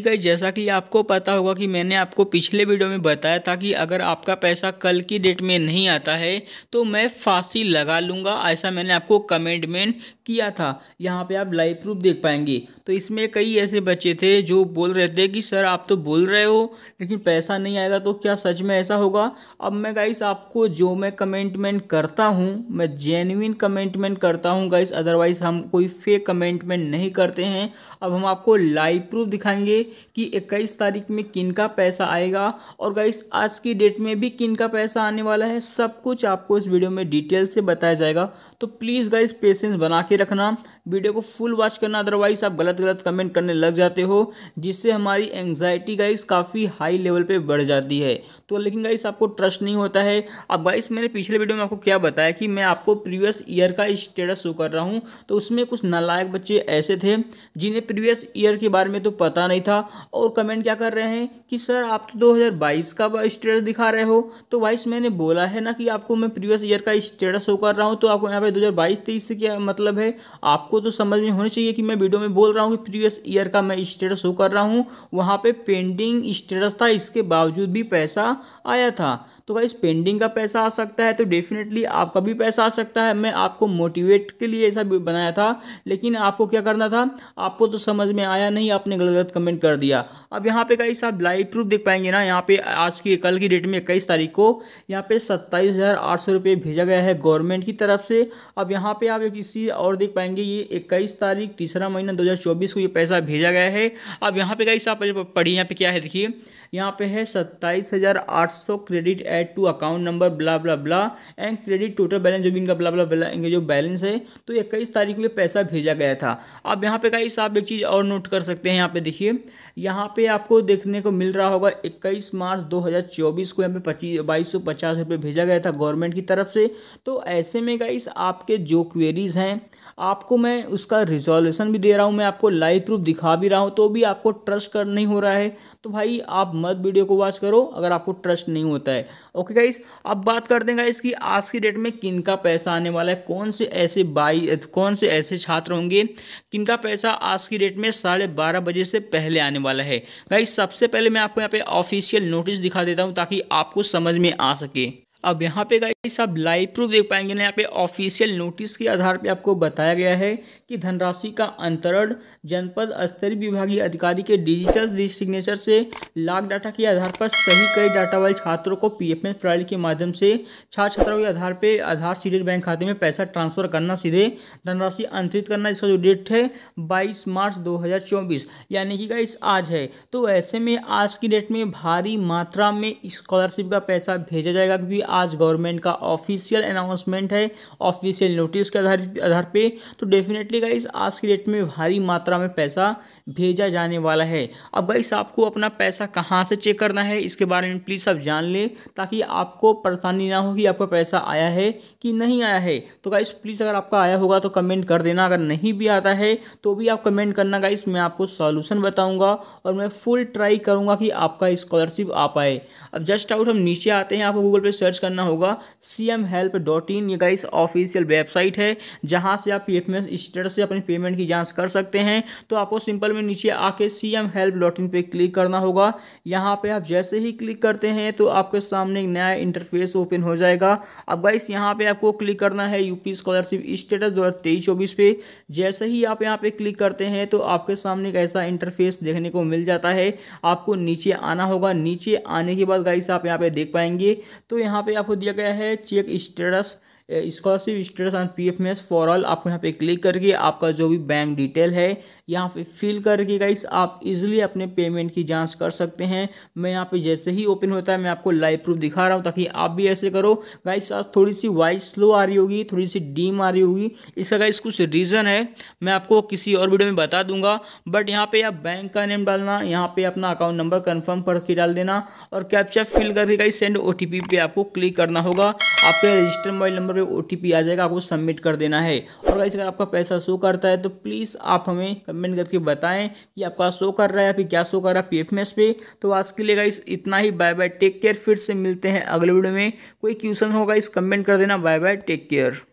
गई जैसा कि आपको पता होगा कि मैंने आपको पिछले वीडियो में बताया था कि अगर आपका पैसा कल की डेट में नहीं आता है तो मैं फांसी लगा लूँगा ऐसा मैंने आपको कमेंटमेंट किया था यहाँ पे आप लाइव प्रूफ देख पाएंगे तो इसमें कई ऐसे बच्चे थे जो बोल रहे थे कि सर आप तो बोल रहे हो लेकिन पैसा नहीं आएगा तो क्या सच में ऐसा होगा अब मैं गाइस आपको जो मैं कमेंटमेंट करता हूँ मैं जेन्यून कमेंटमेंट करता हूँ गाइस अदरवाइज़ हम कोई फेक कमेंटमेंट नहीं करते हैं अब हम आपको लाइव प्रूफ दिखाएंगे कि 21 तारीख में किन का पैसा आएगा और गाइस आज की डेट में भी किन का पैसा आने वाला है सब कुछ आपको इस वीडियो में डिटेल से बताया जाएगा तो प्लीज़ गाइस पेशेंस बना के रखना वीडियो को फुल वॉच करना अदरवाइज आप गलत गलत कमेंट करने लग जाते हो जिससे हमारी एंगजाइटी गाइस काफ़ी हाई लेवल पे बढ़ जाती है तो लेकिन गाइस आपको ट्रस्ट नहीं होता है अब गाइस मैंने पिछले वीडियो में आपको क्या बताया कि मैं आपको प्रीवियस ईयर का स्टेटस शो कर रहा हूँ तो उसमें कुछ नालायक बच्चे ऐसे थे जिन्हें प्रीवियस ईयर के बारे में तो पता नहीं था और कमेंट क्या कर रहे हैं कि सर आप तो दो का स्टेटस दिखा रहे हो तो वाइस मैंने बोला है ना कि आपको मैं प्रीवियस ईयर का स्टेटस शो कर रहा हूँ तो आपको यहाँ पे दो हज़ार क्या मतलब है आपको तो समझ में होना चाहिए कि मैं वीडियो में बोल रहा हूँ कि प्रीवियस ईयर का मैं स्टेटस शो कर रहा हूँ वहाँ पे पेंडिंग स्टेटस था इसके बावजूद भी पैसा आया था तो गाइस पेंडिंग का पैसा आ सकता है तो डेफिनेटली आपका भी पैसा आ सकता है मैं आपको मोटिवेट के लिए ऐसा बनाया था लेकिन आपको क्या करना था आपको तो समझ में आया नहीं आपने गलत गलत कमेंट कर दिया अब यहाँ पे गाइस आप लाइव प्रूफ देख पाएंगे ना यहाँ पे आज की कल की डेट में इक्कीस तारीख को यहाँ पे सत्ताईस हज़ार आठ सौ रुपये भेजा गया है गवर्नमेंट की तरफ से अब यहाँ पे आप एक इसी और देख पाएंगे ये इक्कीस तारीख तीसरा महीना चौबीस को ये पैसा भेजा गया है अब यहाँ पे गाइस आप पढ़िए यहाँ पे क्या है देखिए यहाँ पे है सत्ताईस हज़ार आठ सौ credited to account number blah blah blah and credit total balance जो भी इनका ब्ला ब्ला ब्ला इनका जो बैलेंस है तो इक्कीस तारीख को ये पैसा भेजा गया था अब यहाँ पे गाइस आप एक चीज़ और नोट कर सकते हैं यहाँ पे देखिए यहाँ पे आपको देखने को मिल रहा होगा इक्कीस मार्च दो को यहाँ पे पच्चीस बाईस सौ पचास रुपये भेजा गया था गवर्नमेंट की तरफ से तो ऐसे में गाइस आपके जो क्वेरीज़ हैं आपको मैं उसका रिजोल्यूशन भी दे रहा हूँ मैं आपको लाइव प्रूफ दिखा भी रहा हूँ तो भी आपको ट्रस्ट कर नहीं हो रहा है तो भाई आप मत वीडियो को वॉच करो अगर आपको ट्रस्ट नहीं होता है ओके गाइस अब बात कर देंगे गाइस की आज की डेट में किन का पैसा आने वाला है कौन से ऐसे बाई कौन से ऐसे छात्र होंगे किन का पैसा आज की डेट में साढ़े बारह बजे से पहले आने वाला है गाइस सबसे पहले मैं आपको यहाँ पे ऑफिशियल नोटिस दिखा देता हूँ ताकि आपको समझ में आ सके अब यहाँ पे गाइस आप लाइव प्रूफ देख पाएंगे ना यहाँ पे ऑफिशियल नोटिस के आधार पे आपको बताया गया है कि धनराशि का अंतरण जनपद स्तरीय विभागीय अधिकारी के डिजिटल सिग्नेचर से लाख डाटा के आधार पर सही कई डाटा वाले छात्रों को एफ प्रणाली के माध्यम से छात्र छात्राओं के आधार पर आधार सीधे बैंक खाते में पैसा ट्रांसफर करना सीधे धनराशि अंतरित करना इसका जो डेट है बाईस मार्च दो यानी कि गाइस आज है तो ऐसे में आज की डेट में भारी मात्रा में स्कॉलरशिप का पैसा भेजा जाएगा क्योंकि आज गवर्नमेंट का ऑफिशियल अनाउंसमेंट है ऑफिशियल नोटिस के आधारित आधार पे तो डेफिनेटली गाइस आज की डेट में भारी मात्रा में पैसा भेजा जाने वाला है अब गाइस आपको अपना पैसा कहाँ से चेक करना है इसके बारे में प्लीज़ आप जान लें ताकि आपको परेशानी ना हो कि आपका पैसा आया है कि नहीं आया है तो गाइस प्लीज़ अगर आपका आया होगा तो कमेंट कर देना अगर नहीं भी आता है तो भी आप कमेंट करना गाइस मैं आपको सॉल्यूशन बताऊंगा और मैं फुल ट्राई करूंगा कि आपका स्कॉलरशिप आ पाए अब जस्ट आउट हम नीचे आते हैं आपको गूगल पे सर्च करना होगा C M help dot in ये गाइस ऑफिशियल वेबसाइट है जहां से आप पी एफ एम स्टेटस से अपनी पेमेंट की जांच कर सकते हैं तो आपको सिंपल में नीचे आके C M help dot in पर क्लिक करना होगा यहां पे आप जैसे ही क्लिक करते हैं तो आपके सामने एक नया इंटरफेस ओपन हो जाएगा अब गाइस यहाँ पर आपको क्लिक करना है यूपी स्कॉलरशिप स्टेटस दो हज़ार पे जैसे ही आप यहाँ पर क्लिक करते हैं तो आपके सामने एक ऐसा इंटरफेस देखने को मिल जाता है आपको नीचे आना होगा नीचे आने के बाद गाइस आप यहाँ पे देख पाएंगे तो यहाँ पे आपको दिया गया है check status scholarship status and P F S for all आपको यहाँ पे क्लिक करके आपका जो भी बैंक डिटेल है यहाँ पे फिल करके गाइस आप इजीली अपने पेमेंट की जांच कर सकते हैं मैं यहाँ पे जैसे ही ओपन होता है मैं आपको लाइव प्रूफ दिखा रहा हूँ ताकि आप भी ऐसे करो गाइस आज थोड़ी सी वाइज स्लो आ रही होगी थोड़ी सी डीम आ रही होगी इसका गाइस कुछ रीज़न है मैं आपको किसी और वीडियो में बता दूंगा बट यहाँ पर आप बैंक का नेम डालना यहाँ पर अपना अकाउंट नंबर कन्फर्म करके डाल देना और कैप्चा फिल करके गाइस सेंड ओ पे आपको क्लिक करना होगा आपके रजिस्टर मोबाइल नंबर पे ओटीपी आ जाएगा आपको सबमिट कर देना है और वैसे अगर आपका पैसा शो करता है तो प्लीज़ आप हमें कमेंट करके बताएं कि आपका शो कर रहा है या फिर क्या शो कर रहा है पीएफएमएस पे तो आज के लिए गाइस इतना ही बाय बाय टेक केयर फिर से मिलते हैं अगले वीडियो में कोई क्वेश्चन होगा इस कमेंट कर देना बाय बाय टेक केयर